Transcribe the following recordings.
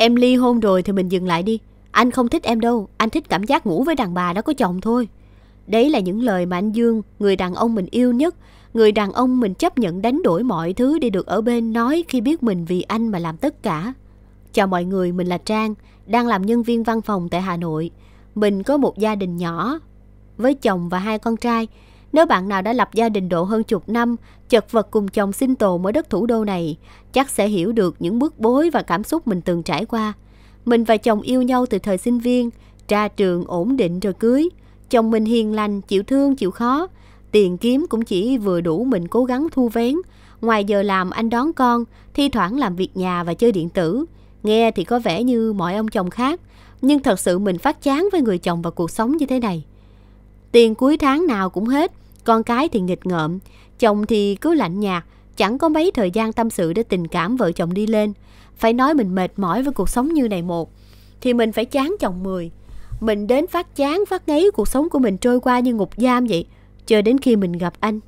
Em ly hôn rồi thì mình dừng lại đi Anh không thích em đâu Anh thích cảm giác ngủ với đàn bà đó có chồng thôi Đấy là những lời mà anh Dương Người đàn ông mình yêu nhất Người đàn ông mình chấp nhận đánh đổi mọi thứ Để được ở bên nói khi biết mình vì anh mà làm tất cả Chào mọi người, mình là Trang Đang làm nhân viên văn phòng tại Hà Nội Mình có một gia đình nhỏ Với chồng và hai con trai nếu bạn nào đã lập gia đình độ hơn chục năm, chật vật cùng chồng sinh tồn ở đất thủ đô này, chắc sẽ hiểu được những bước bối và cảm xúc mình từng trải qua. Mình và chồng yêu nhau từ thời sinh viên, ra trường ổn định rồi cưới. Chồng mình hiền lành, chịu thương, chịu khó. Tiền kiếm cũng chỉ vừa đủ mình cố gắng thu vén. Ngoài giờ làm anh đón con, thi thoảng làm việc nhà và chơi điện tử. Nghe thì có vẻ như mọi ông chồng khác, nhưng thật sự mình phát chán với người chồng và cuộc sống như thế này. Tiền cuối tháng nào cũng hết, con cái thì nghịch ngợm, chồng thì cứ lạnh nhạt, chẳng có mấy thời gian tâm sự để tình cảm vợ chồng đi lên. Phải nói mình mệt mỏi với cuộc sống như này một, thì mình phải chán chồng mười. Mình đến phát chán, phát ngấy cuộc sống của mình trôi qua như ngục giam vậy, chờ đến khi mình gặp anh.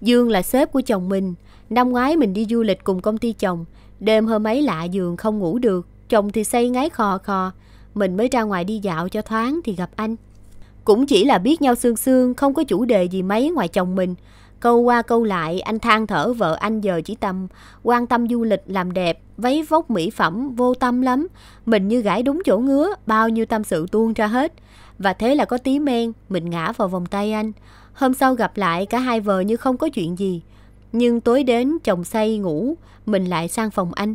Dương là sếp của chồng mình, năm ngoái mình đi du lịch cùng công ty chồng, đêm hôm ấy lạ giường không ngủ được, chồng thì say ngáy khò khò, mình mới ra ngoài đi dạo cho thoáng thì gặp anh. Cũng chỉ là biết nhau sương sương không có chủ đề gì mấy ngoài chồng mình. Câu qua câu lại, anh than thở vợ anh giờ chỉ tâm quan tâm du lịch, làm đẹp, váy vóc mỹ phẩm, vô tâm lắm. Mình như gãi đúng chỗ ngứa, bao nhiêu tâm sự tuôn ra hết. Và thế là có tí men, mình ngã vào vòng tay anh. Hôm sau gặp lại, cả hai vợ như không có chuyện gì. Nhưng tối đến, chồng say ngủ, mình lại sang phòng anh.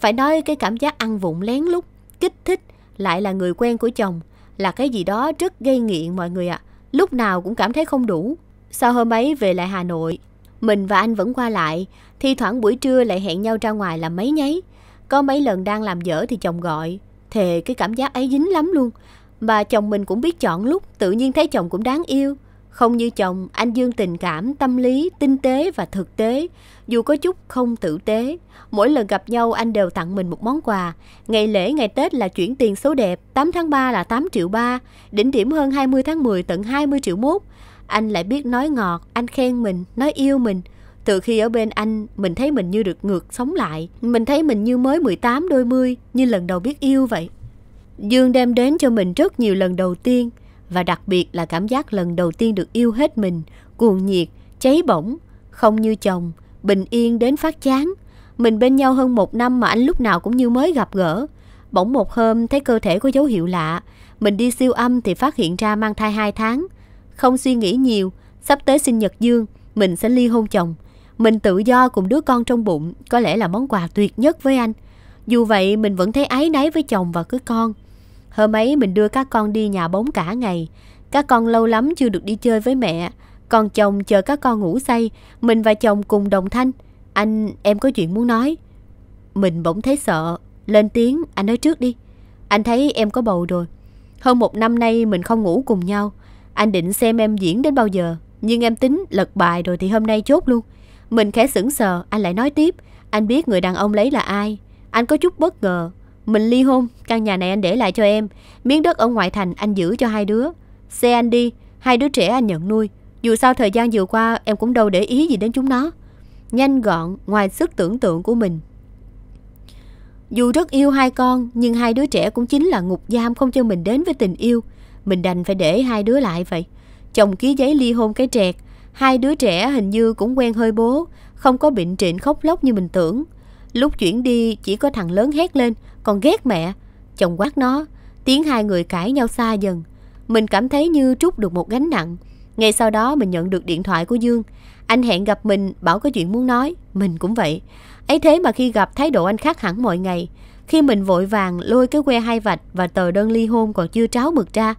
Phải nói cái cảm giác ăn vụng lén lút, kích thích, lại là người quen của chồng là cái gì đó rất gây nghiện mọi người ạ. À. Lúc nào cũng cảm thấy không đủ. Sau hôm ấy về lại Hà Nội, mình và anh vẫn qua lại, thi thoảng buổi trưa lại hẹn nhau ra ngoài làm mấy nháy. Có mấy lần đang làm dở thì chồng gọi, thề cái cảm giác ấy dính lắm luôn. Mà chồng mình cũng biết chọn lúc, tự nhiên thấy chồng cũng đáng yêu. Không như chồng, anh Dương tình cảm, tâm lý, tinh tế và thực tế. Dù có chút không tử tế, mỗi lần gặp nhau anh đều tặng mình một món quà. Ngày lễ, ngày Tết là chuyển tiền số đẹp, 8 tháng 3 là 8 triệu 3, đỉnh điểm hơn 20 tháng 10 tận 20 triệu mốt. Anh lại biết nói ngọt, anh khen mình, nói yêu mình. Từ khi ở bên anh, mình thấy mình như được ngược sống lại. Mình thấy mình như mới 18 đôi mươi, như lần đầu biết yêu vậy. Dương đem đến cho mình rất nhiều lần đầu tiên, và đặc biệt là cảm giác lần đầu tiên được yêu hết mình, cuồng nhiệt, cháy bỏng, không như chồng, bình yên đến phát chán. Mình bên nhau hơn một năm mà anh lúc nào cũng như mới gặp gỡ. Bỗng một hôm thấy cơ thể có dấu hiệu lạ, mình đi siêu âm thì phát hiện ra mang thai 2 tháng. Không suy nghĩ nhiều, sắp tới sinh nhật dương, mình sẽ ly hôn chồng. Mình tự do cùng đứa con trong bụng, có lẽ là món quà tuyệt nhất với anh. Dù vậy mình vẫn thấy áy náy với chồng và với con. Hôm ấy mình đưa các con đi nhà bóng cả ngày. Các con lâu lắm chưa được đi chơi với mẹ. Còn chồng chờ các con ngủ say, mình và chồng cùng đồng thanh. Anh, em có chuyện muốn nói. Mình bỗng thấy sợ, lên tiếng, anh nói trước đi. Anh thấy em có bầu rồi. Hơn một năm nay mình không ngủ cùng nhau. Anh định xem em diễn đến bao giờ. Nhưng em tính lật bài rồi thì hôm nay chốt luôn. Mình khẽ sững sờ, anh lại nói tiếp. Anh biết người đàn ông lấy là ai. Anh có chút bất ngờ mình ly hôn, căn nhà này anh để lại cho em. Miếng đất ở ngoại thành anh giữ cho hai đứa. Xe anh đi, hai đứa trẻ anh nhận nuôi. Dù sao thời gian vừa qua em cũng đâu để ý gì đến chúng nó. Nhanh gọn, ngoài sức tưởng tượng của mình. Dù rất yêu hai con, nhưng hai đứa trẻ cũng chính là ngục giam không cho mình đến với tình yêu. Mình đành phải để hai đứa lại vậy. Chồng ký giấy ly hôn cái trẹt, hai đứa trẻ hình như cũng quen hơi bố, không có bệnh trịnh khóc lóc như mình tưởng. Lúc chuyển đi chỉ có thằng lớn hét lên Còn ghét mẹ Chồng quát nó Tiếng hai người cãi nhau xa dần Mình cảm thấy như trút được một gánh nặng Ngay sau đó mình nhận được điện thoại của Dương Anh hẹn gặp mình bảo có chuyện muốn nói Mình cũng vậy ấy thế mà khi gặp thái độ anh khác hẳn mọi ngày Khi mình vội vàng lôi cái que hai vạch Và tờ đơn ly hôn còn chưa tráo mực ra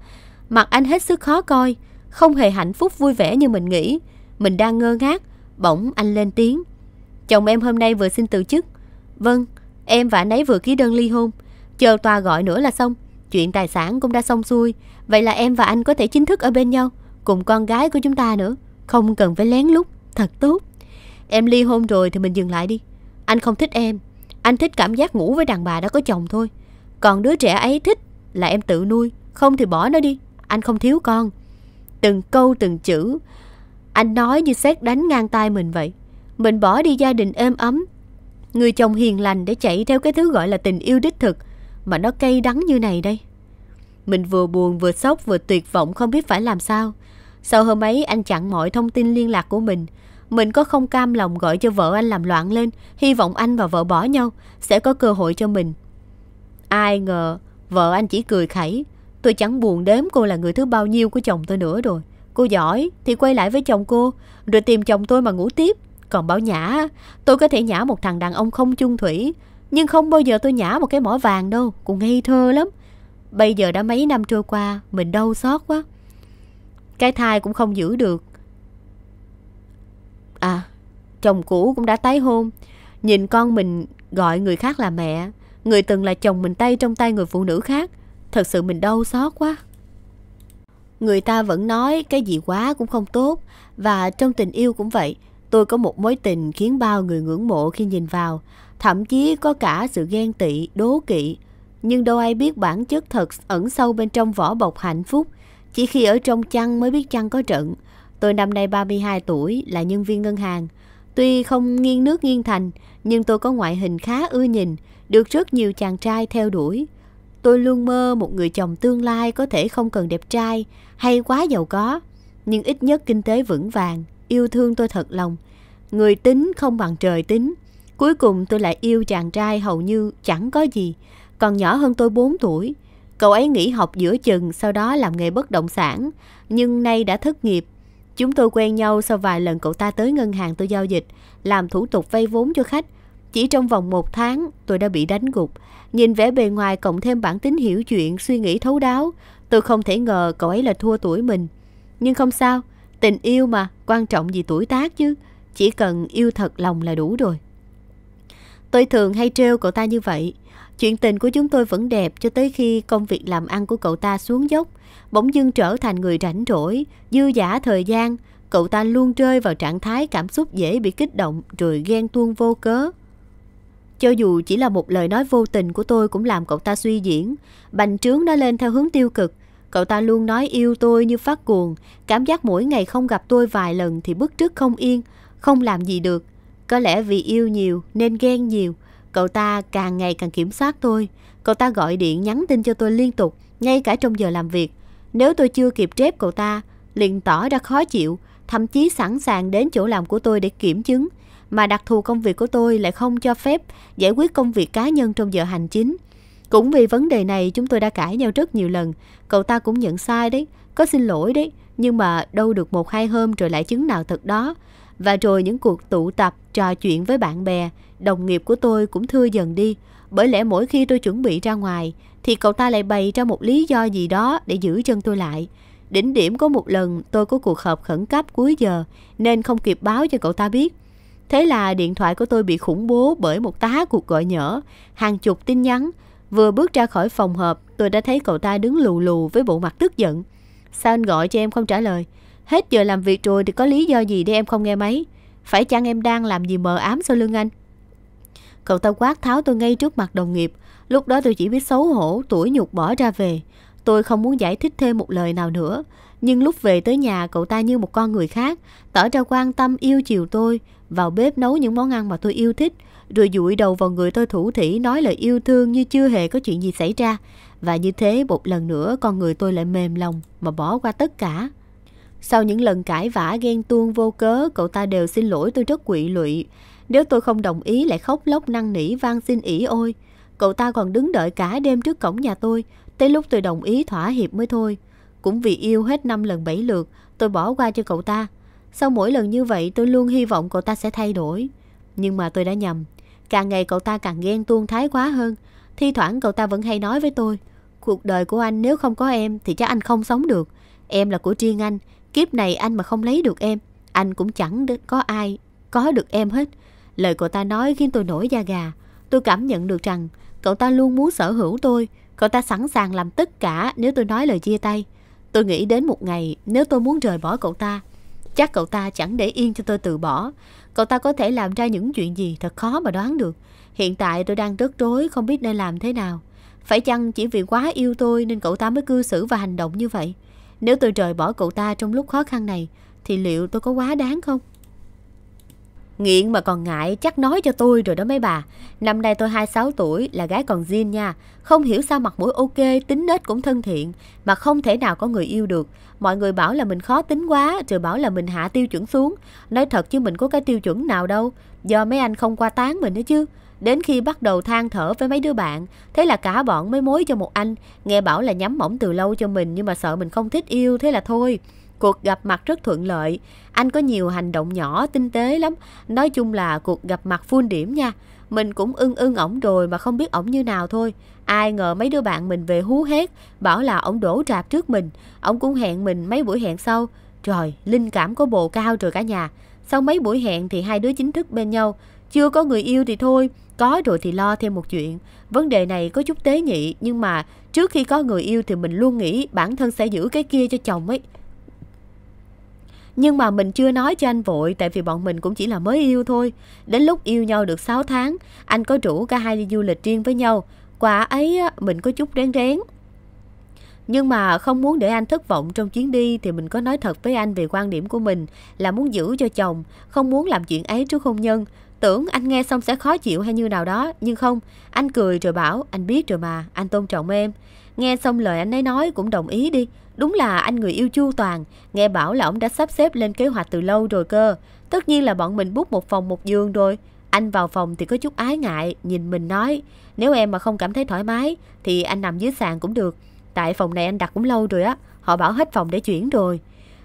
Mặt anh hết sức khó coi Không hề hạnh phúc vui vẻ như mình nghĩ Mình đang ngơ ngác Bỗng anh lên tiếng Chồng em hôm nay vừa xin từ chức Vâng, em và anh ấy vừa ký đơn ly hôn. Chờ tòa gọi nữa là xong. Chuyện tài sản cũng đã xong xuôi. Vậy là em và anh có thể chính thức ở bên nhau. Cùng con gái của chúng ta nữa. Không cần phải lén lút. Thật tốt. Em ly hôn rồi thì mình dừng lại đi. Anh không thích em. Anh thích cảm giác ngủ với đàn bà đã có chồng thôi. Còn đứa trẻ ấy thích là em tự nuôi. Không thì bỏ nó đi. Anh không thiếu con. Từng câu từng chữ. Anh nói như xét đánh ngang tay mình vậy. Mình bỏ đi gia đình êm ấm Người chồng hiền lành để chạy theo cái thứ gọi là tình yêu đích thực Mà nó cay đắng như này đây Mình vừa buồn vừa sốc vừa tuyệt vọng không biết phải làm sao Sau hôm ấy anh chặn mọi thông tin liên lạc của mình Mình có không cam lòng gọi cho vợ anh làm loạn lên Hy vọng anh và vợ bỏ nhau Sẽ có cơ hội cho mình Ai ngờ Vợ anh chỉ cười khẩy Tôi chẳng buồn đếm cô là người thứ bao nhiêu của chồng tôi nữa rồi Cô giỏi thì quay lại với chồng cô Rồi tìm chồng tôi mà ngủ tiếp còn bảo nhã, tôi có thể nhả một thằng đàn ông không chung thủy, nhưng không bao giờ tôi nhả một cái mỏ vàng đâu, cũng ngây thơ lắm. Bây giờ đã mấy năm trôi qua, mình đau xót quá. Cái thai cũng không giữ được. À, chồng cũ cũng đã tái hôn. Nhìn con mình gọi người khác là mẹ, người từng là chồng mình tay trong tay người phụ nữ khác. Thật sự mình đau xót quá. Người ta vẫn nói cái gì quá cũng không tốt và trong tình yêu cũng vậy. Tôi có một mối tình khiến bao người ngưỡng mộ khi nhìn vào, thậm chí có cả sự ghen tị, đố kỵ. Nhưng đâu ai biết bản chất thật ẩn sâu bên trong vỏ bọc hạnh phúc. Chỉ khi ở trong chăn mới biết chăn có trận. Tôi năm nay 32 tuổi, là nhân viên ngân hàng. Tuy không nghiêng nước nghiêng thành, nhưng tôi có ngoại hình khá ưa nhìn, được rất nhiều chàng trai theo đuổi. Tôi luôn mơ một người chồng tương lai có thể không cần đẹp trai hay quá giàu có, nhưng ít nhất kinh tế vững vàng, yêu thương tôi thật lòng. Người tính không bằng trời tính. Cuối cùng tôi lại yêu chàng trai hầu như chẳng có gì, còn nhỏ hơn tôi 4 tuổi. Cậu ấy nghỉ học giữa chừng, sau đó làm nghề bất động sản, nhưng nay đã thất nghiệp. Chúng tôi quen nhau sau vài lần cậu ta tới ngân hàng tôi giao dịch, làm thủ tục vay vốn cho khách. Chỉ trong vòng một tháng, tôi đã bị đánh gục. Nhìn vẻ bề ngoài cộng thêm bản tính hiểu chuyện, suy nghĩ thấu đáo, tôi không thể ngờ cậu ấy là thua tuổi mình. Nhưng không sao, Tình yêu mà, quan trọng gì tuổi tác chứ, chỉ cần yêu thật lòng là đủ rồi. Tôi thường hay trêu cậu ta như vậy. Chuyện tình của chúng tôi vẫn đẹp cho tới khi công việc làm ăn của cậu ta xuống dốc, bỗng dưng trở thành người rảnh rỗi, dư giả thời gian, cậu ta luôn rơi vào trạng thái cảm xúc dễ bị kích động rồi ghen tuông vô cớ. Cho dù chỉ là một lời nói vô tình của tôi cũng làm cậu ta suy diễn, bành trướng nó lên theo hướng tiêu cực, Cậu ta luôn nói yêu tôi như phát cuồng, cảm giác mỗi ngày không gặp tôi vài lần thì bức trước không yên, không làm gì được. Có lẽ vì yêu nhiều nên ghen nhiều, cậu ta càng ngày càng kiểm soát tôi. Cậu ta gọi điện nhắn tin cho tôi liên tục, ngay cả trong giờ làm việc. Nếu tôi chưa kịp trép cậu ta, liền tỏ ra khó chịu, thậm chí sẵn sàng đến chỗ làm của tôi để kiểm chứng. Mà đặc thù công việc của tôi lại không cho phép giải quyết công việc cá nhân trong giờ hành chính. Cũng vì vấn đề này chúng tôi đã cãi nhau rất nhiều lần. Cậu ta cũng nhận sai đấy, có xin lỗi đấy, nhưng mà đâu được một hai hôm rồi lại chứng nào thật đó. Và rồi những cuộc tụ tập, trò chuyện với bạn bè, đồng nghiệp của tôi cũng thưa dần đi. Bởi lẽ mỗi khi tôi chuẩn bị ra ngoài, thì cậu ta lại bày ra một lý do gì đó để giữ chân tôi lại. Đỉnh điểm có một lần tôi có cuộc họp khẩn cấp cuối giờ nên không kịp báo cho cậu ta biết. Thế là điện thoại của tôi bị khủng bố bởi một tá cuộc gọi nhỡ, hàng chục tin nhắn, Vừa bước ra khỏi phòng họp, tôi đã thấy cậu ta đứng lù lù với bộ mặt tức giận. Sao anh gọi cho em không trả lời? Hết giờ làm việc rồi thì có lý do gì để em không nghe máy? Phải chăng em đang làm gì mờ ám sau lưng anh? Cậu ta quát tháo tôi ngay trước mặt đồng nghiệp. Lúc đó tôi chỉ biết xấu hổ, tuổi nhục bỏ ra về. Tôi không muốn giải thích thêm một lời nào nữa. Nhưng lúc về tới nhà cậu ta như một con người khác, tỏ ra quan tâm yêu chiều tôi, vào bếp nấu những món ăn mà tôi yêu thích, rồi dụi đầu vào người tôi thủ thỉ nói lời yêu thương như chưa hề có chuyện gì xảy ra. Và như thế một lần nữa con người tôi lại mềm lòng mà bỏ qua tất cả. Sau những lần cãi vã ghen tuông vô cớ, cậu ta đều xin lỗi tôi rất quỵ lụy. Nếu tôi không đồng ý lại khóc lóc năn nỉ van xin ỉ ôi. Cậu ta còn đứng đợi cả đêm trước cổng nhà tôi, tới lúc tôi đồng ý thỏa hiệp mới thôi. Cũng vì yêu hết năm lần bảy lượt, tôi bỏ qua cho cậu ta. Sau mỗi lần như vậy tôi luôn hy vọng cậu ta sẽ thay đổi. Nhưng mà tôi đã nhầm. Càng ngày cậu ta càng ghen tuông thái quá hơn Thi thoảng cậu ta vẫn hay nói với tôi Cuộc đời của anh nếu không có em Thì chắc anh không sống được Em là của riêng anh Kiếp này anh mà không lấy được em Anh cũng chẳng có ai có được em hết Lời cậu ta nói khiến tôi nổi da gà Tôi cảm nhận được rằng Cậu ta luôn muốn sở hữu tôi Cậu ta sẵn sàng làm tất cả nếu tôi nói lời chia tay Tôi nghĩ đến một ngày Nếu tôi muốn rời bỏ cậu ta Chắc cậu ta chẳng để yên cho tôi từ bỏ Cậu ta có thể làm ra những chuyện gì thật khó mà đoán được. Hiện tại tôi đang rất rối không biết nên làm thế nào. Phải chăng chỉ vì quá yêu tôi nên cậu ta mới cư xử và hành động như vậy? Nếu tôi rời bỏ cậu ta trong lúc khó khăn này, thì liệu tôi có quá đáng không? Nghiện mà còn ngại chắc nói cho tôi rồi đó mấy bà. Năm nay tôi 26 tuổi là gái còn zin nha. Không hiểu sao mặt mũi ok, tính nết cũng thân thiện. Mà không thể nào có người yêu được. Mọi người bảo là mình khó tính quá, rồi bảo là mình hạ tiêu chuẩn xuống. Nói thật chứ mình có cái tiêu chuẩn nào đâu. Do mấy anh không qua tán mình đó chứ. Đến khi bắt đầu than thở với mấy đứa bạn, thế là cả bọn mới mối cho một anh. Nghe bảo là nhắm mỏng từ lâu cho mình nhưng mà sợ mình không thích yêu, thế là thôi. Cuộc gặp mặt rất thuận lợi, anh có nhiều hành động nhỏ tinh tế lắm. Nói chung là cuộc gặp mặt full điểm nha. Mình cũng ưng ưng ổng rồi mà không biết ổng như nào thôi. Ai ngờ mấy đứa bạn mình về hú hét, bảo là ổng đổ rạp trước mình. Ổng cũng hẹn mình mấy buổi hẹn sau. Trời, linh cảm có bồ cao rồi cả nhà. Sau mấy buổi hẹn thì hai đứa chính thức bên nhau. Chưa có người yêu thì thôi, có rồi thì lo thêm một chuyện. Vấn đề này có chút tế nhị, nhưng mà trước khi có người yêu thì mình luôn nghĩ bản thân sẽ giữ cái kia cho chồng ấy. Nhưng mà mình chưa nói cho anh vội tại vì bọn mình cũng chỉ là mới yêu thôi. Đến lúc yêu nhau được 6 tháng, anh có rủ cả hai đi du lịch riêng với nhau. Quả ấy mình có chút rén rén. Nhưng mà không muốn để anh thất vọng trong chuyến đi thì mình có nói thật với anh về quan điểm của mình là muốn giữ cho chồng, không muốn làm chuyện ấy trước hôn nhân. Tưởng anh nghe xong sẽ khó chịu hay như nào đó, nhưng không, anh cười rồi bảo, anh biết rồi mà, anh tôn trọng em. Nghe xong lời anh ấy nói cũng đồng ý đi. Đúng là anh người yêu chu toàn. Nghe bảo là ông đã sắp xếp lên kế hoạch từ lâu rồi cơ. Tất nhiên là bọn mình bút một phòng một giường rồi. Anh vào phòng thì có chút ái ngại, nhìn mình nói. Nếu em mà không cảm thấy thoải mái thì anh nằm dưới sàn cũng được. Tại phòng này anh đặt cũng lâu rồi á. Họ bảo hết phòng để chuyển rồi.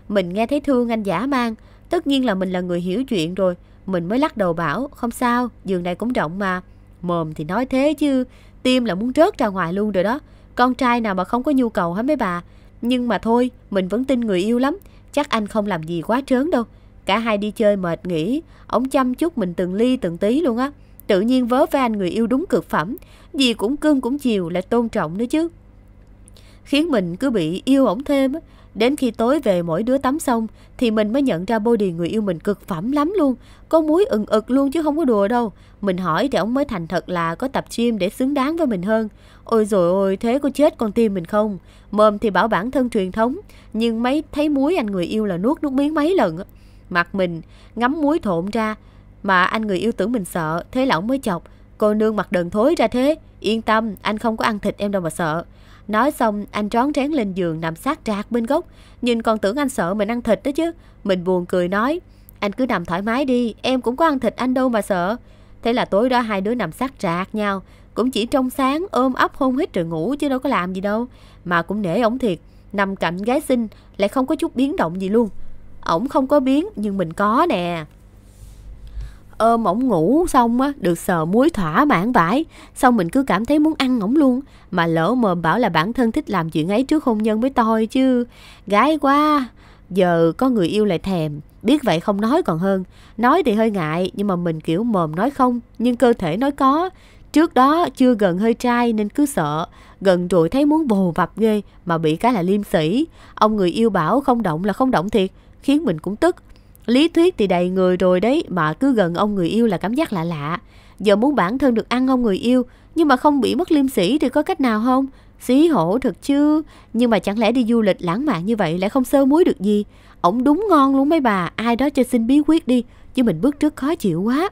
Mình nghe thấy thương anh giả mang. Tất nhiên là mình là người hiểu chuyện rồi. Mình mới lắc đầu bảo, không sao, giường này cũng rộng mà. Mồm thì nói thế chứ, tim là muốn rớt ra ngoài luôn rồi đó. Con trai nào mà không có nhu cầu hả mấy bà Nhưng mà thôi Mình vẫn tin người yêu lắm Chắc anh không làm gì quá trớn đâu Cả hai đi chơi mệt nghỉ Ông chăm chút mình từng ly từng tí luôn á Tự nhiên vớ với anh người yêu đúng cực phẩm Gì cũng cưng cũng chiều là tôn trọng nữa chứ Khiến mình cứ bị yêu ổng thêm á Đến khi tối về mỗi đứa tắm xong thì mình mới nhận ra body người yêu mình cực phẩm lắm luôn. Có muối ừng ực luôn chứ không có đùa đâu. Mình hỏi thì ông mới thành thật là có tập gym để xứng đáng với mình hơn. Ôi rồi ôi, thế có chết con tim mình không? Mồm thì bảo bản thân truyền thống, nhưng mấy thấy muối anh người yêu là nuốt nước miếng mấy lần. Mặt mình ngắm muối thộn ra, mà anh người yêu tưởng mình sợ, thế là ông mới chọc. Cô nương mặt đờn thối ra thế, yên tâm, anh không có ăn thịt em đâu mà sợ. Nói xong, anh trón trén lên giường nằm sát trạc bên gốc. Nhìn còn tưởng anh sợ mình ăn thịt đó chứ. Mình buồn cười nói, anh cứ nằm thoải mái đi, em cũng có ăn thịt anh đâu mà sợ. Thế là tối đó hai đứa nằm sát trạc nhau, cũng chỉ trong sáng ôm ấp hôn hít rồi ngủ chứ đâu có làm gì đâu. Mà cũng nể ổng thiệt, nằm cạnh gái xinh lại không có chút biến động gì luôn. Ổng không có biến nhưng mình có nè ôm ổng ngủ xong á được sờ muối thỏa mãn vải xong mình cứ cảm thấy muốn ăn ổng luôn mà lỡ mồm bảo là bản thân thích làm chuyện ấy trước hôn nhân mới toi chứ gái quá giờ có người yêu lại thèm biết vậy không nói còn hơn nói thì hơi ngại nhưng mà mình kiểu mồm nói không nhưng cơ thể nói có trước đó chưa gần hơi trai nên cứ sợ gần rồi thấy muốn vồ vập ghê mà bị cái là liêm sỉ. ông người yêu bảo không động là không động thiệt khiến mình cũng tức Lý thuyết thì đầy người rồi đấy mà cứ gần ông người yêu là cảm giác lạ lạ. Giờ muốn bản thân được ăn ông người yêu nhưng mà không bị mất liêm sĩ thì có cách nào không? Xí hổ thật chứ. Nhưng mà chẳng lẽ đi du lịch lãng mạn như vậy lại không sơ muối được gì? Ổng đúng ngon luôn mấy bà, ai đó cho xin bí quyết đi, chứ mình bước trước khó chịu quá.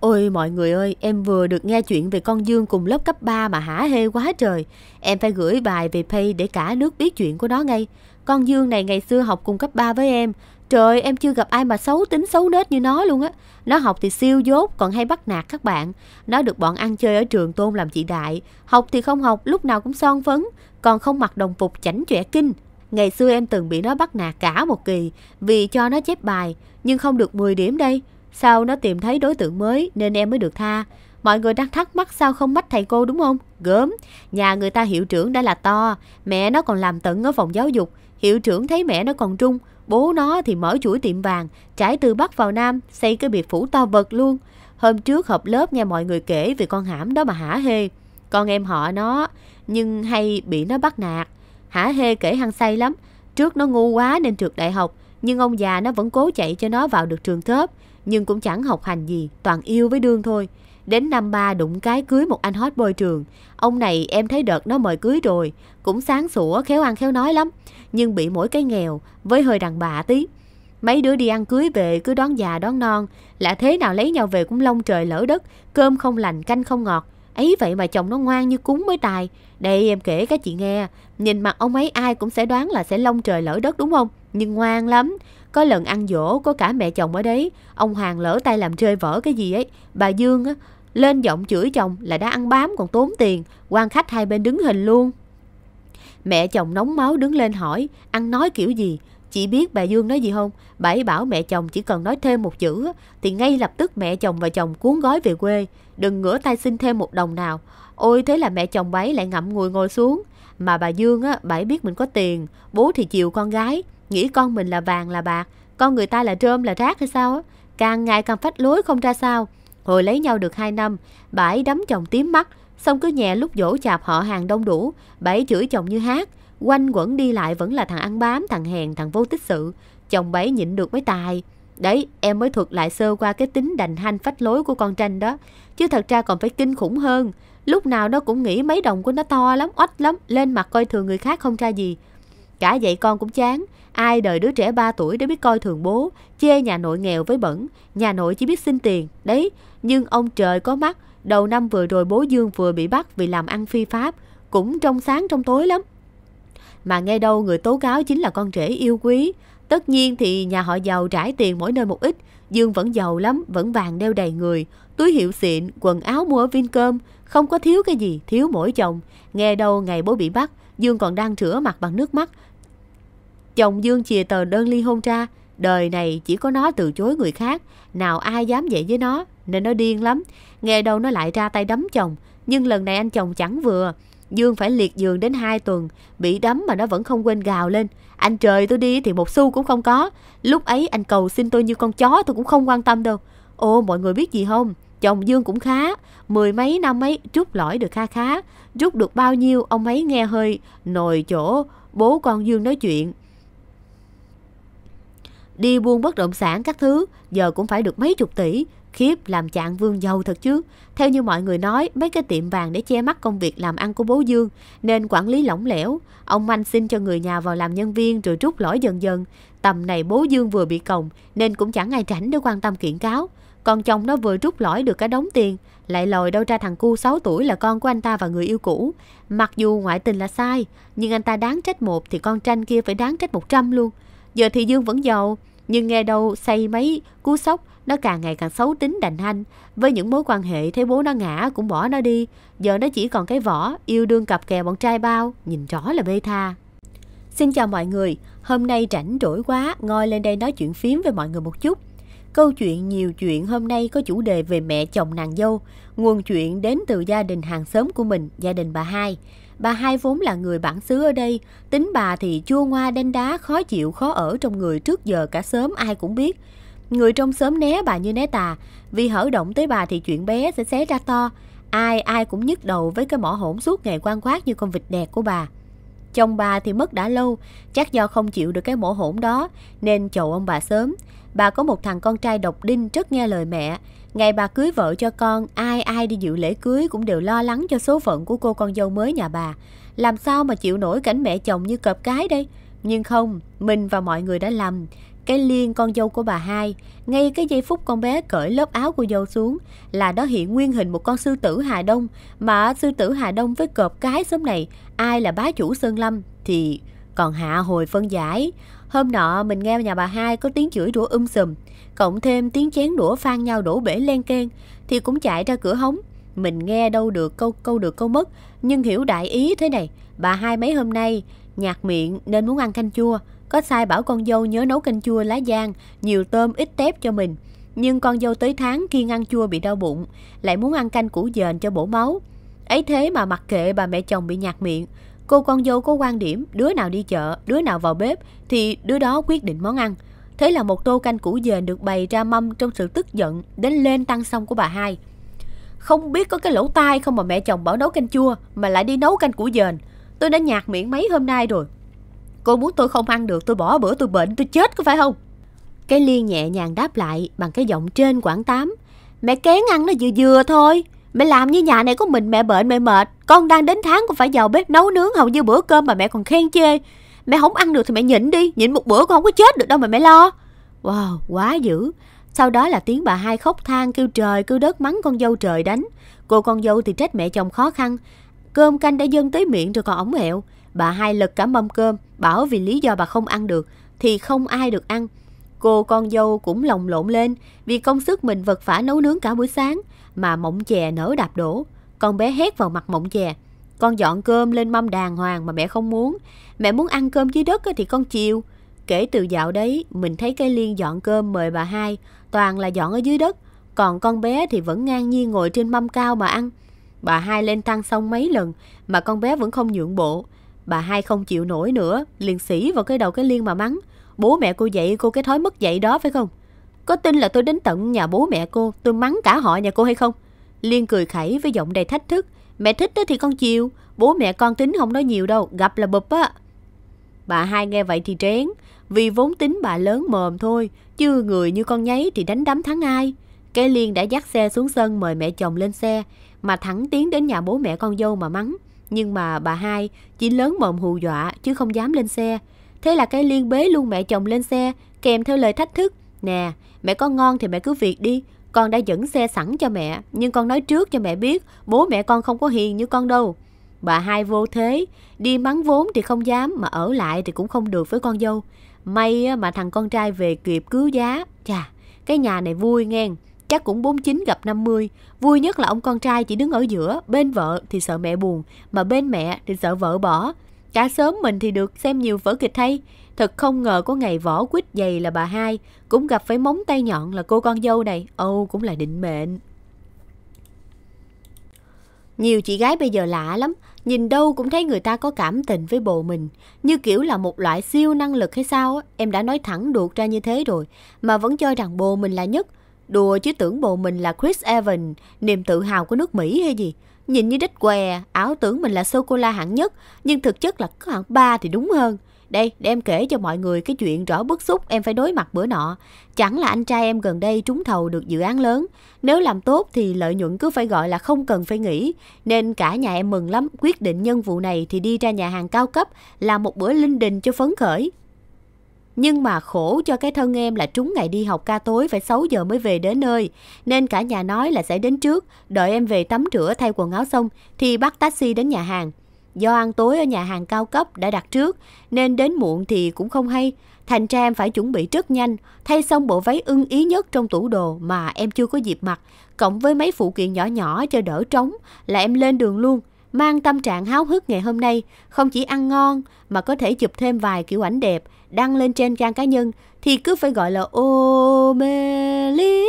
Ôi mọi người ơi, em vừa được nghe chuyện về con Dương cùng lớp cấp 3 mà hả hê quá trời. Em phải gửi bài về Pay để cả nước biết chuyện của nó ngay. Con Dương này ngày xưa học cùng cấp 3 với em. Trời em chưa gặp ai mà xấu tính xấu nết như nó luôn á. Nó học thì siêu dốt, còn hay bắt nạt các bạn. Nó được bọn ăn chơi ở trường tôn làm chị đại. Học thì không học, lúc nào cũng son phấn. Còn không mặc đồng phục chảnh chọe kinh. Ngày xưa em từng bị nó bắt nạt cả một kỳ vì cho nó chép bài, nhưng không được 10 điểm đây. Sau nó tìm thấy đối tượng mới nên em mới được tha. Mọi người đang thắc mắc sao không mách thầy cô đúng không? Gớm, nhà người ta hiệu trưởng đã là to, mẹ nó còn làm tận ở phòng giáo dục, Hiệu trưởng thấy mẹ nó còn trung, bố nó thì mở chuỗi tiệm vàng, trải từ Bắc vào Nam, xây cái biệt phủ to vật luôn. Hôm trước họp lớp nghe mọi người kể về con hãm đó mà hả hê. Con em họ nó, nhưng hay bị nó bắt nạt. Hả hê kể hăng say lắm, trước nó ngu quá nên trượt đại học, nhưng ông già nó vẫn cố chạy cho nó vào được trường thớp, nhưng cũng chẳng học hành gì, toàn yêu với đương thôi. Đến năm ba đụng cái cưới một anh hot boy trường. Ông này em thấy đợt nó mời cưới rồi, cũng sáng sủa, khéo ăn khéo nói lắm. Nhưng bị mỗi cái nghèo, với hơi đàn bà tí. Mấy đứa đi ăn cưới về cứ đón già đón non, là thế nào lấy nhau về cũng lông trời lỡ đất, cơm không lành, canh không ngọt. Ấy vậy mà chồng nó ngoan như cúng mới tài. Đây em kể các chị nghe, nhìn mặt ông ấy ai cũng sẽ đoán là sẽ lông trời lỡ đất đúng không? Nhưng ngoan lắm, có lần ăn dỗ có cả mẹ chồng ở đấy, ông Hoàng lỡ tay làm rơi vỡ cái gì ấy, bà Dương á, lên giọng chửi chồng là đã ăn bám còn tốn tiền, quan khách hai bên đứng hình luôn. Mẹ chồng nóng máu đứng lên hỏi, ăn nói kiểu gì? Chị biết bà Dương nói gì không? Bà ấy bảo mẹ chồng chỉ cần nói thêm một chữ thì ngay lập tức mẹ chồng và chồng cuốn gói về quê. Đừng ngửa tay xin thêm một đồng nào. Ôi thế là mẹ chồng bà lại ngậm ngùi ngồi xuống. Mà bà Dương á, bà ấy biết mình có tiền, bố thì chiều con gái, nghĩ con mình là vàng là bạc, con người ta là trơm là rác hay sao á. Càng ngày càng phách lối không ra sao. Hồi lấy nhau được 2 năm, bà ấy đấm chồng tím mắt, xong cứ nhẹ lúc dỗ chạp họ hàng đông đủ, bà ấy chửi chồng như hát. Quanh quẩn đi lại vẫn là thằng ăn bám, thằng hèn, thằng vô tích sự. Chồng bà ấy nhịn được mấy tài. Đấy, em mới thuật lại sơ qua cái tính đành hanh phách lối của con tranh đó. Chứ thật ra còn phải kinh khủng hơn. Lúc nào nó cũng nghĩ mấy đồng của nó to lắm, oách lắm, lên mặt coi thường người khác không ra gì. Cả vậy con cũng chán, ai đời đứa trẻ 3 tuổi để biết coi thường bố, chê nhà nội nghèo với bẩn, nhà nội chỉ biết xin tiền. Đấy, nhưng ông trời có mắt, đầu năm vừa rồi bố Dương vừa bị bắt vì làm ăn phi pháp, cũng trong sáng trong tối lắm. Mà nghe đâu người tố cáo chính là con trẻ yêu quý. Tất nhiên thì nhà họ giàu trải tiền mỗi nơi một ít, Dương vẫn giàu lắm, vẫn vàng đeo đầy người, túi hiệu xịn, quần áo mua ở Vincom, không có thiếu cái gì, thiếu mỗi chồng. Nghe đâu ngày bố bị bắt, Dương còn đang rửa mặt bằng nước mắt. Chồng Dương chìa tờ đơn ly hôn ra, Đời này chỉ có nó từ chối người khác, nào ai dám vậy với nó, nên nó điên lắm. Nghe đâu nó lại ra tay đấm chồng, nhưng lần này anh chồng chẳng vừa. Dương phải liệt giường đến 2 tuần, bị đấm mà nó vẫn không quên gào lên. Anh trời tôi đi thì một xu cũng không có. Lúc ấy anh cầu xin tôi như con chó tôi cũng không quan tâm đâu. Ô mọi người biết gì không? Chồng Dương cũng khá, mười mấy năm ấy rút lõi được kha khá. Rút được bao nhiêu ông ấy nghe hơi nồi chỗ bố con Dương nói chuyện đi buôn bất động sản các thứ, giờ cũng phải được mấy chục tỷ, khiếp làm chạng vương giàu thật chứ. Theo như mọi người nói, mấy cái tiệm vàng để che mắt công việc làm ăn của bố Dương, nên quản lý lỏng lẻo. Ông Anh xin cho người nhà vào làm nhân viên rồi rút lõi dần dần. Tầm này bố Dương vừa bị còng, nên cũng chẳng ai rảnh để quan tâm kiện cáo. Còn chồng nó vừa rút lõi được cái đống tiền, lại lòi đâu ra thằng cu 6 tuổi là con của anh ta và người yêu cũ. Mặc dù ngoại tình là sai, nhưng anh ta đáng trách một thì con tranh kia phải đáng trách 100 luôn. Giờ thì Dương vẫn giàu, nhưng nghe đâu xây mấy cú sốc, nó càng ngày càng xấu tính đành hanh. Với những mối quan hệ thấy bố nó ngã cũng bỏ nó đi. Giờ nó chỉ còn cái vỏ, yêu đương cặp kè bọn trai bao, nhìn rõ là bê tha. Xin chào mọi người, hôm nay rảnh rỗi quá, ngồi lên đây nói chuyện phím với mọi người một chút. Câu chuyện nhiều chuyện hôm nay có chủ đề về mẹ chồng nàng dâu. Nguồn chuyện đến từ gia đình hàng xóm của mình, gia đình bà hai. Bà hai vốn là người bản xứ ở đây, tính bà thì chua ngoa đen đá, khó chịu, khó ở trong người trước giờ cả sớm ai cũng biết. Người trong sớm né bà như né tà, vì hở động tới bà thì chuyện bé sẽ xé ra to. Ai ai cũng nhức đầu với cái mỏ hỗn suốt ngày quan quát như con vịt đẹp của bà. Chồng bà thì mất đã lâu, chắc do không chịu được cái mổ hỗn đó nên chầu ông bà sớm. Bà có một thằng con trai độc đinh rất nghe lời mẹ, Ngày bà cưới vợ cho con, ai ai đi dự lễ cưới cũng đều lo lắng cho số phận của cô con dâu mới nhà bà. Làm sao mà chịu nổi cảnh mẹ chồng như cọp cái đây? Nhưng không, mình và mọi người đã lầm. Cái liên con dâu của bà hai, ngay cái giây phút con bé cởi lớp áo của dâu xuống là đó hiện nguyên hình một con sư tử Hà Đông. Mà sư tử Hà Đông với cọp cái sớm này, ai là bá chủ Sơn Lâm thì còn hạ hồi phân giải. Hôm nọ mình nghe nhà bà hai có tiếng chửi rủa um sùm, cộng thêm tiếng chén đũa phan nhau đổ bể len ken thì cũng chạy ra cửa hóng. Mình nghe đâu được câu câu được câu mất, nhưng hiểu đại ý thế này, bà hai mấy hôm nay nhạt miệng nên muốn ăn canh chua, có sai bảo con dâu nhớ nấu canh chua lá giang, nhiều tôm ít tép cho mình. Nhưng con dâu tới tháng khi ăn chua bị đau bụng, lại muốn ăn canh củ dền cho bổ máu. Ấy thế mà mặc kệ bà mẹ chồng bị nhạt miệng, Cô con dâu có quan điểm đứa nào đi chợ, đứa nào vào bếp thì đứa đó quyết định món ăn. Thế là một tô canh củ dền được bày ra mâm trong sự tức giận đến lên tăng xong của bà hai. Không biết có cái lỗ tai không mà mẹ chồng bảo nấu canh chua mà lại đi nấu canh củ dền. Tôi đã nhạt miệng mấy hôm nay rồi. Cô muốn tôi không ăn được, tôi bỏ bữa tôi bệnh, tôi chết có phải không? Cái Liên nhẹ nhàng đáp lại bằng cái giọng trên quảng tám. Mẹ kén ăn nó vừa vừa thôi. Mẹ làm như nhà này của mình mẹ bệnh mẹ mệt Con đang đến tháng cũng phải vào bếp nấu nướng hầu như bữa cơm mà mẹ còn khen chê Mẹ không ăn được thì mẹ nhịn đi Nhịn một bữa con không có chết được đâu mà mẹ lo Wow quá dữ Sau đó là tiếng bà hai khóc than kêu trời kêu đất mắng con dâu trời đánh Cô con dâu thì trách mẹ chồng khó khăn Cơm canh đã dâng tới miệng rồi còn ống ẹo Bà hai lật cả mâm cơm Bảo vì lý do bà không ăn được Thì không ai được ăn Cô con dâu cũng lồng lộn lên Vì công sức mình vật vả nấu nướng cả buổi sáng mà mộng chè nở đạp đổ. Con bé hét vào mặt mộng chè. Con dọn cơm lên mâm đàng hoàng mà mẹ không muốn. Mẹ muốn ăn cơm dưới đất thì con chiều. Kể từ dạo đấy, mình thấy cái liên dọn cơm mời bà hai, toàn là dọn ở dưới đất. Còn con bé thì vẫn ngang nhiên ngồi trên mâm cao mà ăn. Bà hai lên tăng xong mấy lần mà con bé vẫn không nhượng bộ. Bà hai không chịu nổi nữa, liền xỉ vào cái đầu cái liên mà mắng. Bố mẹ cô dạy cô cái thói mất dạy đó phải không? Có tin là tôi đến tận nhà bố mẹ cô, tôi mắng cả họ nhà cô hay không? Liên cười khẩy với giọng đầy thách thức. Mẹ thích thì con chịu. bố mẹ con tính không nói nhiều đâu, gặp là bụp á. Bà hai nghe vậy thì trén, vì vốn tính bà lớn mồm thôi, chứ người như con nháy thì đánh đấm thắng ai. Cái Liên đã dắt xe xuống sân mời mẹ chồng lên xe, mà thẳng tiến đến nhà bố mẹ con dâu mà mắng. Nhưng mà bà hai chỉ lớn mồm hù dọa chứ không dám lên xe. Thế là cái Liên bế luôn mẹ chồng lên xe, kèm theo lời thách thức Nè, mẹ có ngon thì mẹ cứ việc đi, con đã dẫn xe sẵn cho mẹ, nhưng con nói trước cho mẹ biết, bố mẹ con không có hiền như con đâu. Bà hai vô thế, đi mắng vốn thì không dám, mà ở lại thì cũng không được với con dâu. May mà thằng con trai về kịp cứu giá. Chà, cái nhà này vui nghe, chắc cũng 49 gặp 50. Vui nhất là ông con trai chỉ đứng ở giữa, bên vợ thì sợ mẹ buồn, mà bên mẹ thì sợ vợ bỏ. Cả sớm mình thì được xem nhiều vở kịch hay, Thật không ngờ có ngày vỏ quýt dày là bà hai, cũng gặp phải móng tay nhọn là cô con dâu này, ô cũng là định mệnh. Nhiều chị gái bây giờ lạ lắm, nhìn đâu cũng thấy người ta có cảm tình với bồ mình, như kiểu là một loại siêu năng lực hay sao á, em đã nói thẳng đuột ra như thế rồi, mà vẫn cho rằng bồ mình là nhất. Đùa chứ tưởng bồ mình là Chris Evans, niềm tự hào của nước Mỹ hay gì. Nhìn như đít què, ảo tưởng mình là sô-cô-la hạng nhất, nhưng thực chất là có hạng ba thì đúng hơn. Đây, để em kể cho mọi người cái chuyện rõ bức xúc em phải đối mặt bữa nọ. Chẳng là anh trai em gần đây trúng thầu được dự án lớn. Nếu làm tốt thì lợi nhuận cứ phải gọi là không cần phải nghĩ. Nên cả nhà em mừng lắm, quyết định nhân vụ này thì đi ra nhà hàng cao cấp, làm một bữa linh đình cho phấn khởi. Nhưng mà khổ cho cái thân em là trúng ngày đi học ca tối phải 6 giờ mới về đến nơi. Nên cả nhà nói là sẽ đến trước, đợi em về tắm rửa thay quần áo xong thì bắt taxi đến nhà hàng. Do ăn tối ở nhà hàng cao cấp đã đặt trước, nên đến muộn thì cũng không hay. Thành ra em phải chuẩn bị rất nhanh, thay xong bộ váy ưng ý nhất trong tủ đồ mà em chưa có dịp mặc, cộng với mấy phụ kiện nhỏ nhỏ cho đỡ trống là em lên đường luôn. Mang tâm trạng háo hức ngày hôm nay, không chỉ ăn ngon mà có thể chụp thêm vài kiểu ảnh đẹp, đăng lên trên trang cá nhân thì cứ phải gọi là ô mê lý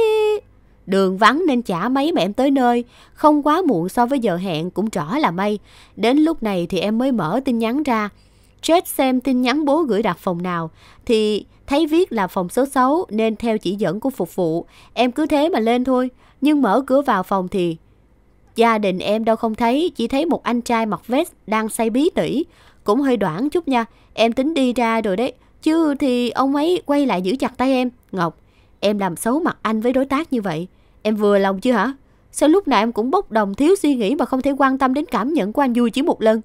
Đường vắng nên chả mấy mà em tới nơi, không quá muộn so với giờ hẹn cũng rõ là may. Đến lúc này thì em mới mở tin nhắn ra. Chết xem tin nhắn bố gửi đặt phòng nào, thì thấy viết là phòng số 6 nên theo chỉ dẫn của phục vụ, em cứ thế mà lên thôi. Nhưng mở cửa vào phòng thì gia đình em đâu không thấy, chỉ thấy một anh trai mặc vest đang say bí tỉ. Cũng hơi đoản chút nha, em tính đi ra rồi đấy. Chứ thì ông ấy quay lại giữ chặt tay em. Ngọc, em làm xấu mặt anh với đối tác như vậy. Em vừa lòng chưa hả? Sao lúc nào em cũng bốc đồng thiếu suy nghĩ mà không thể quan tâm đến cảm nhận của anh vui chỉ một lần?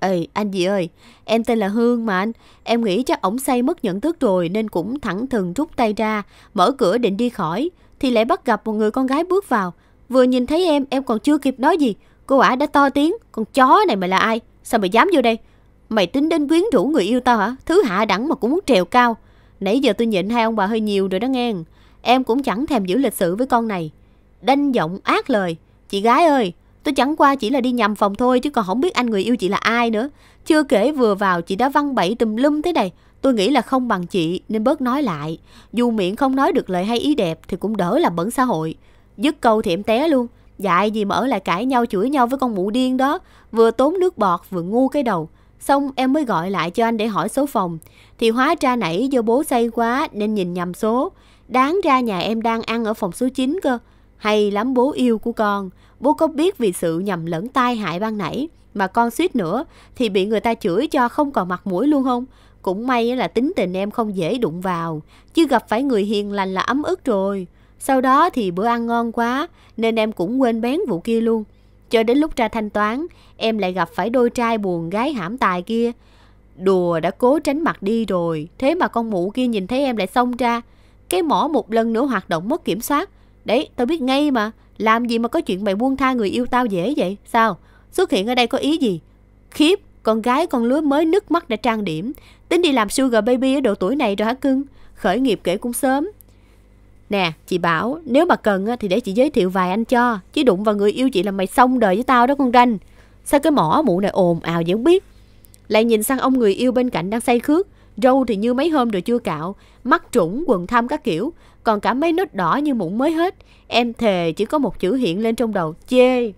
Ê, anh gì ơi, em tên là Hương mà anh. Em nghĩ chắc ổng say mất nhận thức rồi nên cũng thẳng thừng rút tay ra, mở cửa định đi khỏi. Thì lại bắt gặp một người con gái bước vào. Vừa nhìn thấy em, em còn chưa kịp nói gì. Cô ả đã to tiếng, con chó này mày là ai? Sao mày dám vô đây? Mày tính đến quyến rũ người yêu tao hả? Thứ hạ đẳng mà cũng muốn trèo cao. Nãy giờ tôi nhịn hai ông bà hơi nhiều rồi đó nghe. Em cũng chẳng thèm giữ lịch sự với con này. Đanh giọng ác lời. Chị gái ơi, tôi chẳng qua chỉ là đi nhầm phòng thôi chứ còn không biết anh người yêu chị là ai nữa. Chưa kể vừa vào chị đã văng bậy tùm lum thế này. Tôi nghĩ là không bằng chị nên bớt nói lại. Dù miệng không nói được lời hay ý đẹp thì cũng đỡ làm bẩn xã hội. Dứt câu thì em té luôn. Dại gì mà ở lại cãi nhau chửi nhau với con mụ điên đó. Vừa tốn nước bọt vừa ngu cái đầu. Xong em mới gọi lại cho anh để hỏi số phòng. Thì hóa ra nãy do bố say quá nên nhìn nhầm số. Đáng ra nhà em đang ăn ở phòng số 9 cơ. Hay lắm bố yêu của con. Bố có biết vì sự nhầm lẫn tai hại ban nãy mà con suýt nữa thì bị người ta chửi cho không còn mặt mũi luôn không? Cũng may là tính tình em không dễ đụng vào, chứ gặp phải người hiền lành là ấm ức rồi. Sau đó thì bữa ăn ngon quá nên em cũng quên bén vụ kia luôn. Cho đến lúc ra thanh toán, em lại gặp phải đôi trai buồn gái hãm tài kia. Đùa đã cố tránh mặt đi rồi, thế mà con mụ kia nhìn thấy em lại xông ra. Cái mỏ một lần nữa hoạt động mất kiểm soát. Đấy, tao biết ngay mà. Làm gì mà có chuyện mày buông tha người yêu tao dễ vậy? Sao? Xuất hiện ở đây có ý gì? Khiếp, con gái con lứa mới nước mắt đã trang điểm. Tính đi làm sugar baby ở độ tuổi này rồi hả cưng? Khởi nghiệp kể cũng sớm. Nè, chị bảo, nếu mà cần thì để chị giới thiệu vài anh cho. Chứ đụng vào người yêu chị là mày xong đời với tao đó con ranh. Sao cái mỏ mụ này ồn ào vậy không biết. Lại nhìn sang ông người yêu bên cạnh đang say khước râu thì như mấy hôm rồi chưa cạo, mắt trũng, quần thâm các kiểu, còn cả mấy nốt đỏ như mụn mới hết. Em thề chỉ có một chữ hiện lên trong đầu, chê.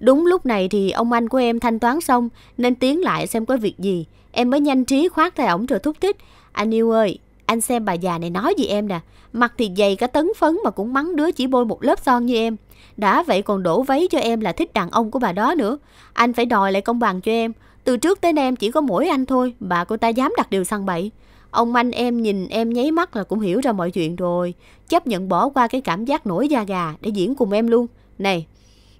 Đúng lúc này thì ông anh của em thanh toán xong nên tiến lại xem có việc gì. Em mới nhanh trí khoát tay ổng rồi thúc thích. Anh yêu ơi, anh xem bà già này nói gì em nè. Mặt thì dày cả tấn phấn mà cũng mắng đứa chỉ bôi một lớp son như em. Đã vậy còn đổ váy cho em là thích đàn ông của bà đó nữa. Anh phải đòi lại công bằng cho em. Từ trước tới nay em chỉ có mỗi anh thôi, bà cô ta dám đặt điều sang bậy. Ông anh em nhìn em nháy mắt là cũng hiểu ra mọi chuyện rồi, chấp nhận bỏ qua cái cảm giác nổi da gà để diễn cùng em luôn. Này,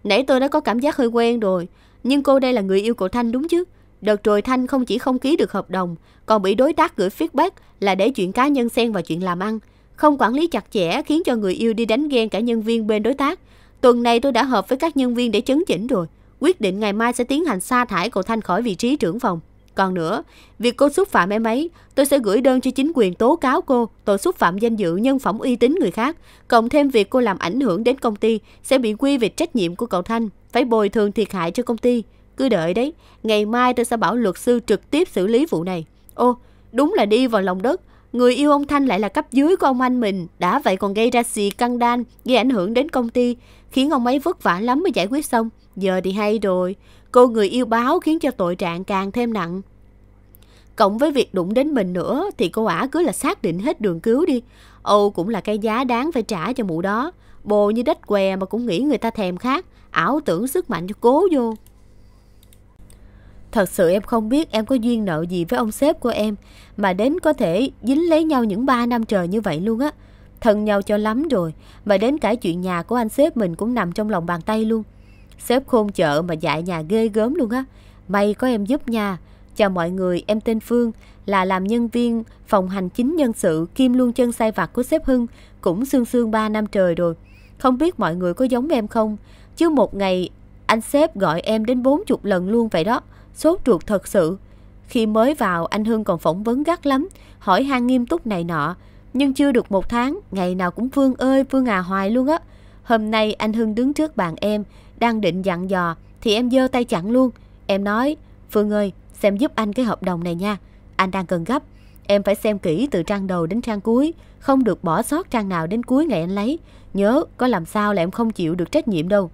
nãy tôi đã có cảm giác hơi quen rồi, nhưng cô đây là người yêu cậu Thanh đúng chứ? Đợt rồi Thanh không chỉ không ký được hợp đồng, còn bị đối tác gửi feedback là để chuyện cá nhân xen vào chuyện làm ăn. Không quản lý chặt chẽ khiến cho người yêu đi đánh ghen cả nhân viên bên đối tác. Tuần này tôi đã hợp với các nhân viên để chấn chỉnh rồi quyết định ngày mai sẽ tiến hành sa thải cậu Thanh khỏi vị trí trưởng phòng. Còn nữa, việc cô xúc phạm em ấy, tôi sẽ gửi đơn cho chính quyền tố cáo cô tội xúc phạm danh dự nhân phẩm uy tín người khác. Cộng thêm việc cô làm ảnh hưởng đến công ty sẽ bị quy về trách nhiệm của cậu Thanh, phải bồi thường thiệt hại cho công ty. Cứ đợi đấy, ngày mai tôi sẽ bảo luật sư trực tiếp xử lý vụ này. Ô, đúng là đi vào lòng đất. Người yêu ông Thanh lại là cấp dưới của ông anh mình, đã vậy còn gây ra xì căng đan, gây ảnh hưởng đến công ty, khiến ông ấy vất vả lắm mới giải quyết xong. Giờ thì hay rồi, cô người yêu báo khiến cho tội trạng càng thêm nặng. Cộng với việc đụng đến mình nữa thì cô ả cứ là xác định hết đường cứu đi. Âu cũng là cái giá đáng phải trả cho mụ đó. Bồ như đất què mà cũng nghĩ người ta thèm khác, ảo tưởng sức mạnh cho cố vô. Thật sự em không biết em có duyên nợ gì với ông sếp của em mà đến có thể dính lấy nhau những 3 năm trời như vậy luôn á. Thân nhau cho lắm rồi, mà đến cả chuyện nhà của anh sếp mình cũng nằm trong lòng bàn tay luôn. Sếp khôn chợ mà dạy nhà ghê gớm luôn á. May có em giúp nha. Chào mọi người, em tên Phương, là làm nhân viên phòng hành chính nhân sự kim luôn chân sai vặt của sếp Hưng, cũng xương xương 3 năm trời rồi. Không biết mọi người có giống em không? Chứ một ngày anh sếp gọi em đến 40 lần luôn vậy đó, sốt ruột thật sự. Khi mới vào anh Hưng còn phỏng vấn gắt lắm, hỏi han nghiêm túc này nọ. Nhưng chưa được một tháng, ngày nào cũng Phương ơi Phương à hoài luôn á. Hôm nay anh Hưng đứng trước bàn em, đang định dặn dò thì em giơ tay chặn luôn. Em nói, Phương ơi, xem giúp anh cái hợp đồng này nha. Anh đang cần gấp. Em phải xem kỹ từ trang đầu đến trang cuối, không được bỏ sót trang nào đến cuối ngày anh lấy. Nhớ, có làm sao là em không chịu được trách nhiệm đâu.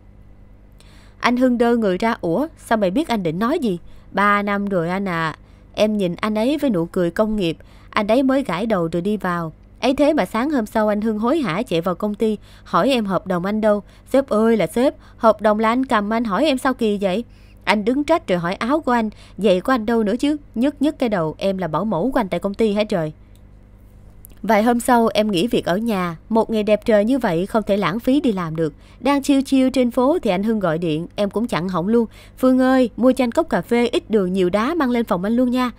Anh Hưng đơ người ra, ủa, sao mày biết anh định nói gì? Ba năm rồi anh à. Em nhìn anh ấy với nụ cười công nghiệp, anh ấy mới gãi đầu rồi đi vào ấy thế mà sáng hôm sau anh Hưng hối hả chạy vào công ty, hỏi em hợp đồng anh đâu. Sếp ơi là sếp, hợp đồng là anh cầm anh hỏi em sao kỳ vậy? Anh đứng trách rồi hỏi áo của anh, giày của anh đâu nữa chứ, nhức nhức cái đầu em là bảo mẫu của anh tại công ty hết trời. Vài hôm sau em nghỉ việc ở nhà, một ngày đẹp trời như vậy không thể lãng phí đi làm được. Đang chiêu chiêu trên phố thì anh Hưng gọi điện, em cũng chặn hỏng luôn. Phương ơi, mua cho anh cốc cà phê ít đường nhiều đá mang lên phòng anh luôn nha.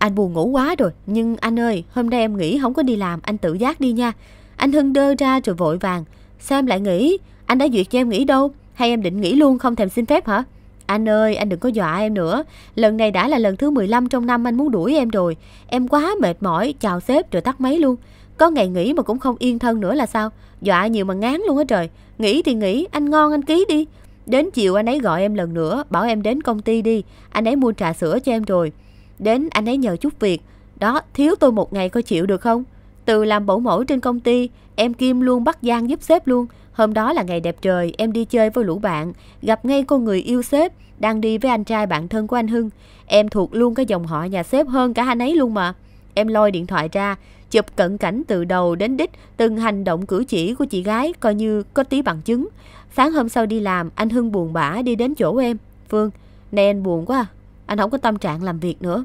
Anh buồn ngủ quá rồi, nhưng anh ơi, hôm nay em nghỉ không có đi làm, anh tự giác đi nha. Anh Hưng đơ ra rồi vội vàng. Sao em lại nghỉ? Anh đã duyệt cho em nghỉ đâu? Hay em định nghỉ luôn không thèm xin phép hả? Anh ơi, anh đừng có dọa em nữa. Lần này đã là lần thứ 15 trong năm anh muốn đuổi em rồi. Em quá mệt mỏi, chào sếp rồi tắt máy luôn. Có ngày nghỉ mà cũng không yên thân nữa là sao? Dọa nhiều mà ngán luôn á trời. Nghỉ thì nghỉ, anh ngon anh ký đi. Đến chiều anh ấy gọi em lần nữa, bảo em đến công ty đi. Anh ấy mua trà sữa cho em rồi. Đến anh ấy nhờ chút việc. Đó, thiếu tôi một ngày coi chịu được không? Từ làm bổ mẫu trên công ty, em Kim luôn bắt Giang giúp sếp luôn. Hôm đó là ngày đẹp trời, em đi chơi với lũ bạn, gặp ngay cô người yêu sếp, đang đi với anh trai bạn thân của anh Hưng. Em thuộc luôn cái dòng họ nhà sếp hơn cả anh ấy luôn mà. Em lôi điện thoại ra, chụp cận cảnh từ đầu đến đích, từng hành động cử chỉ của chị gái coi như có tí bằng chứng. Sáng hôm sau đi làm, anh Hưng buồn bã đi đến chỗ em. Phương, này anh buồn quá à. Anh không có tâm trạng làm việc nữa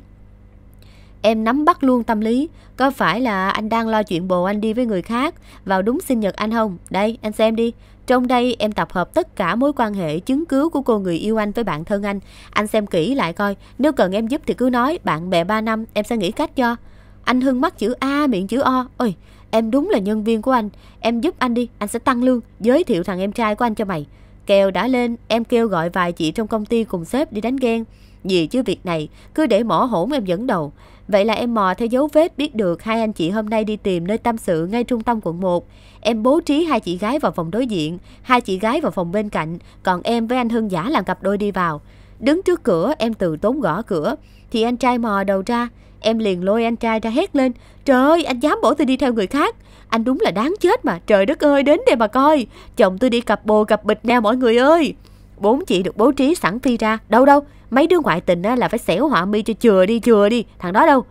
Em nắm bắt luôn tâm lý Có phải là anh đang lo chuyện bồ anh đi với người khác Vào đúng sinh nhật anh không Đây anh xem đi Trong đây em tập hợp tất cả mối quan hệ chứng cứ của cô người yêu anh với bạn thân anh Anh xem kỹ lại coi Nếu cần em giúp thì cứ nói Bạn bè 3 năm em sẽ nghĩ cách cho Anh hưng mắt chữ A miệng chữ O Ôi em đúng là nhân viên của anh Em giúp anh đi anh sẽ tăng lương Giới thiệu thằng em trai của anh cho mày Kèo đã lên em kêu gọi vài chị trong công ty cùng sếp đi đánh ghen gì chứ việc này, cứ để mỏ hổn em dẫn đầu. Vậy là em mò theo dấu vết biết được hai anh chị hôm nay đi tìm nơi tâm sự ngay trung tâm quận 1. Em bố trí hai chị gái vào phòng đối diện, hai chị gái vào phòng bên cạnh, còn em với anh Hưng giả làm cặp đôi đi vào. Đứng trước cửa em từ tốn gõ cửa, thì anh trai mò đầu ra, em liền lôi anh trai ra hét lên. Trời ơi, anh dám bỏ tôi đi theo người khác. Anh đúng là đáng chết mà, trời đất ơi, đến đây mà coi. Chồng tôi đi cặp bồ cặp bịch nè mọi người ơi. Bốn chị được bố trí sẵn phi ra, đâu đâu, mấy đứa ngoại tình á, là phải xẻo họa mi cho chừa đi chừa đi thằng đó đâu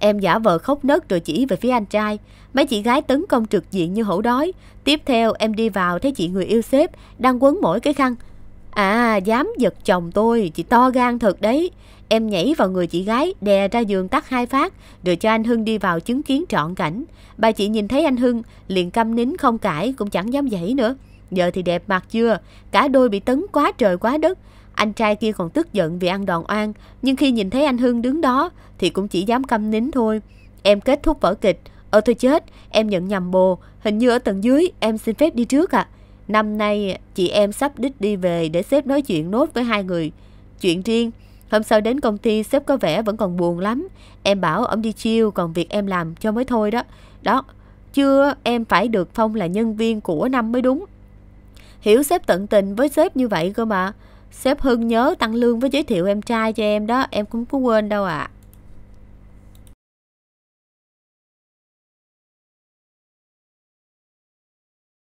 Em giả vờ khóc nấc rồi chỉ về phía anh trai. Mấy chị gái tấn công trực diện như hổ đói. Tiếp theo em đi vào thấy chị người yêu sếp đang quấn mỗi cái khăn. À, dám giật chồng tôi, chị to gan thật đấy. Em nhảy vào người chị gái, đè ra giường tắt hai phát, rồi cho anh Hưng đi vào chứng kiến trọn cảnh. Bà chị nhìn thấy anh Hưng, liền câm nín không cãi, cũng chẳng dám dậy nữa. Giờ thì đẹp mặt chưa, cả đôi bị tấn quá trời quá đất. Anh trai kia còn tức giận vì ăn đòn oan, nhưng khi nhìn thấy anh Hưng đứng đó thì cũng chỉ dám câm nín thôi. Em kết thúc vở kịch. Ờ thôi chết, em nhận nhầm bồ, hình như ở tầng dưới em xin phép đi trước ạ. À. Năm nay chị em sắp đích đi về để sếp nói chuyện nốt với hai người. Chuyện riêng, hôm sau đến công ty sếp có vẻ vẫn còn buồn lắm. Em bảo ông đi chiêu còn việc em làm cho mới thôi đó. Đó, chưa em phải được phong là nhân viên của năm mới đúng. Hiểu sếp tận tình với sếp như vậy cơ mà sếp Hưng nhớ tăng lương với giới thiệu em trai cho em đó, em cũng có quên đâu ạ. À.